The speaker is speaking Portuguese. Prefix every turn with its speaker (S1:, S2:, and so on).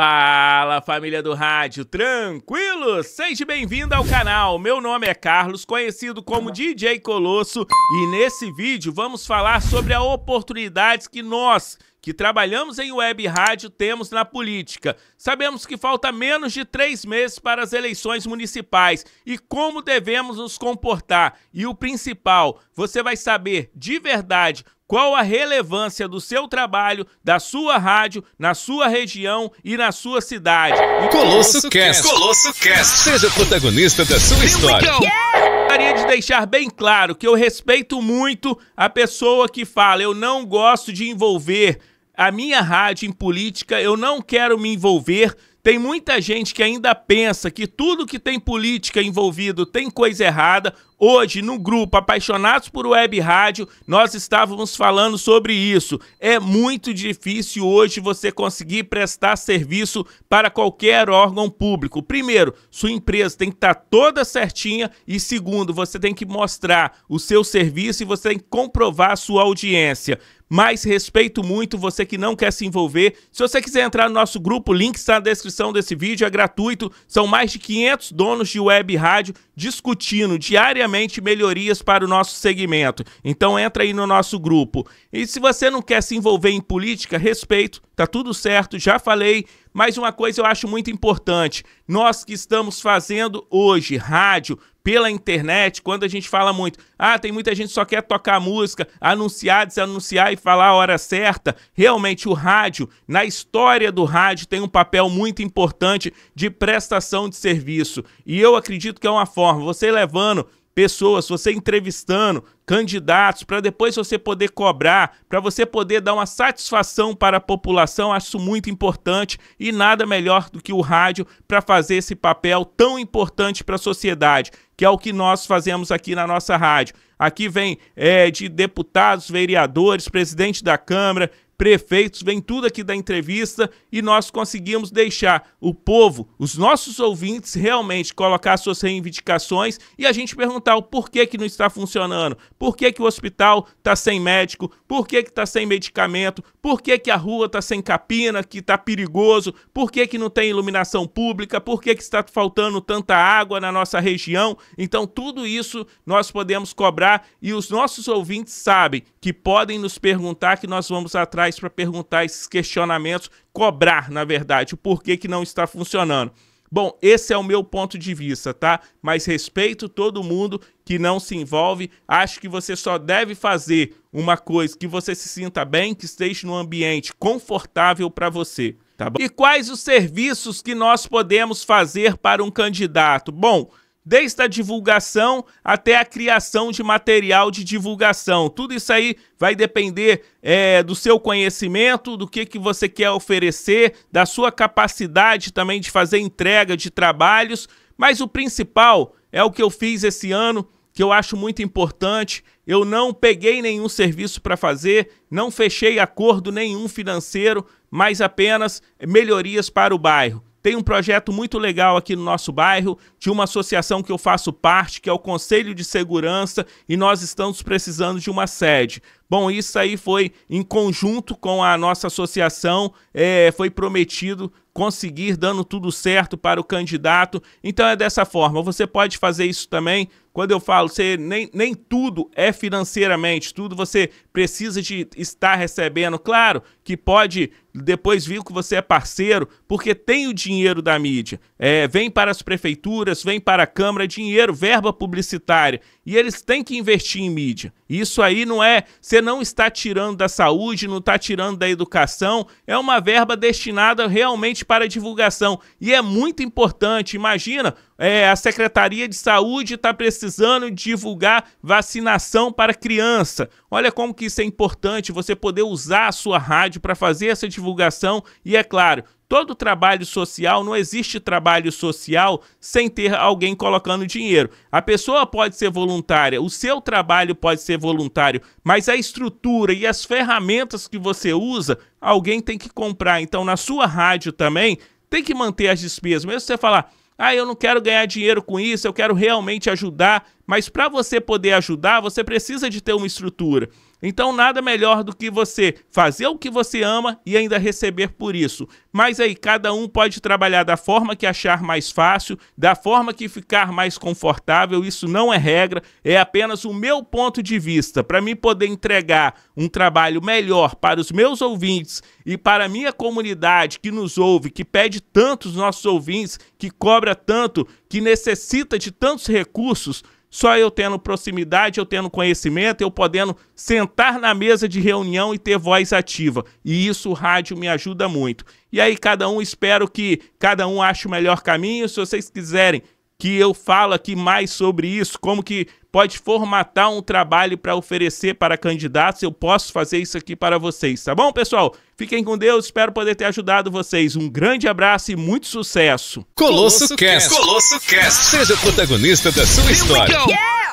S1: Fala família do rádio, tranquilo? Seja bem-vindo ao canal. Meu nome é Carlos, conhecido como DJ Colosso, e nesse vídeo vamos falar sobre as oportunidades que nós, que trabalhamos em web rádio temos na política. Sabemos que falta menos de três meses para as eleições municipais e como devemos nos comportar. E o principal, você vai saber de verdade qual a relevância do seu trabalho, da sua rádio, na sua região e na sua cidade. Colosso Cast. É Colosso Cast. Seja protagonista da sua história. Gostaria de deixar bem claro que eu respeito muito a pessoa que fala eu não gosto de envolver a minha rádio em política, eu não quero me envolver. Tem muita gente que ainda pensa que tudo que tem política envolvido tem coisa errada. Hoje, no grupo Apaixonados por Web Rádio, nós estávamos falando sobre isso. É muito difícil hoje você conseguir prestar serviço para qualquer órgão público. Primeiro, sua empresa tem que estar toda certinha e segundo, você tem que mostrar o seu serviço e você tem que comprovar a sua audiência mas respeito muito você que não quer se envolver. Se você quiser entrar no nosso grupo, o link está na descrição desse vídeo, é gratuito. São mais de 500 donos de web rádio discutindo diariamente melhorias para o nosso segmento. Então entra aí no nosso grupo. E se você não quer se envolver em política, respeito, tá tudo certo, já falei, mas uma coisa eu acho muito importante. Nós que estamos fazendo hoje rádio, pela internet, quando a gente fala muito, ah, tem muita gente que só quer tocar música, anunciar, desanunciar e falar a hora certa. Realmente o rádio, na história do rádio, tem um papel muito importante de prestação de serviço. E eu acredito que é uma forma, você levando pessoas, você entrevistando candidatos, para depois você poder cobrar, para você poder dar uma satisfação para a população, acho muito importante e nada melhor do que o rádio para fazer esse papel tão importante para a sociedade, que é o que nós fazemos aqui na nossa rádio. Aqui vem é, de deputados, vereadores, presidente da Câmara, prefeitos, vem tudo aqui da entrevista e nós conseguimos deixar o povo, os nossos ouvintes, realmente colocar suas reivindicações e a gente perguntar o porquê que não está funcionando, porquê que o hospital está sem médico, porquê que está sem medicamento, porquê que a rua está sem capina, que está perigoso, porquê que não tem iluminação pública, porquê que está faltando tanta água na nossa região. Então, tudo isso nós podemos cobrar e os nossos ouvintes sabem que podem nos perguntar que nós vamos atrás para perguntar esses questionamentos, cobrar, na verdade, o porquê que não está funcionando. Bom, esse é o meu ponto de vista, tá? Mas respeito todo mundo que não se envolve. Acho que você só deve fazer uma coisa que você se sinta bem, que esteja num ambiente confortável para você. Tá bom? E quais os serviços que nós podemos fazer para um candidato? Bom, desde a divulgação até a criação de material de divulgação. Tudo isso aí vai depender é, do seu conhecimento, do que, que você quer oferecer, da sua capacidade também de fazer entrega de trabalhos, mas o principal é o que eu fiz esse ano, que eu acho muito importante. Eu não peguei nenhum serviço para fazer, não fechei acordo nenhum financeiro, mas apenas melhorias para o bairro. Tem um projeto muito legal aqui no nosso bairro, de uma associação que eu faço parte, que é o Conselho de Segurança, e nós estamos precisando de uma sede. Bom, isso aí foi em conjunto com a nossa associação, é, foi prometido conseguir dando tudo certo para o candidato. Então é dessa forma. Você pode fazer isso também. Quando eu falo, você nem, nem tudo é financeiramente, tudo você precisa de estar recebendo. Claro que pode depois vir que você é parceiro, porque tem o dinheiro da mídia. É, vem para as prefeituras, vem para a Câmara, é dinheiro, verba publicitária. E eles têm que investir em mídia. Isso aí não é. Você não está tirando da saúde, não está tirando da educação. É uma verba destinada realmente para divulgação. E é muito importante. Imagina, é, a Secretaria de Saúde está precisando divulgar vacinação para criança. Olha como que isso é importante, você poder usar a sua rádio para fazer essa divulgação e, é claro, todo trabalho social, não existe trabalho social sem ter alguém colocando dinheiro. A pessoa pode ser voluntária, o seu trabalho pode ser voluntário, mas a estrutura e as ferramentas que você usa, alguém tem que comprar. Então, na sua rádio também, tem que manter as despesas. Mesmo você falar, ah, eu não quero ganhar dinheiro com isso, eu quero realmente ajudar. Mas para você poder ajudar, você precisa de ter uma estrutura. Então, nada melhor do que você fazer o que você ama e ainda receber por isso. Mas aí, cada um pode trabalhar da forma que achar mais fácil, da forma que ficar mais confortável. Isso não é regra, é apenas o meu ponto de vista. Para mim poder entregar um trabalho melhor para os meus ouvintes e para a minha comunidade que nos ouve, que pede tanto os nossos ouvintes, que cobra tanto, que necessita de tantos recursos só eu tendo proximidade, eu tendo conhecimento, eu podendo sentar na mesa de reunião e ter voz ativa. E isso o rádio me ajuda muito. E aí cada um, espero que cada um ache o melhor caminho. Se vocês quiserem que eu falo aqui mais sobre isso, como que pode formatar um trabalho para oferecer para candidatos. Eu posso fazer isso aqui para vocês, tá bom, pessoal? Fiquem com Deus, espero poder ter ajudado vocês. Um grande abraço e muito sucesso. Colosso Cast. Colosso Cast. Seja protagonista da sua Here história.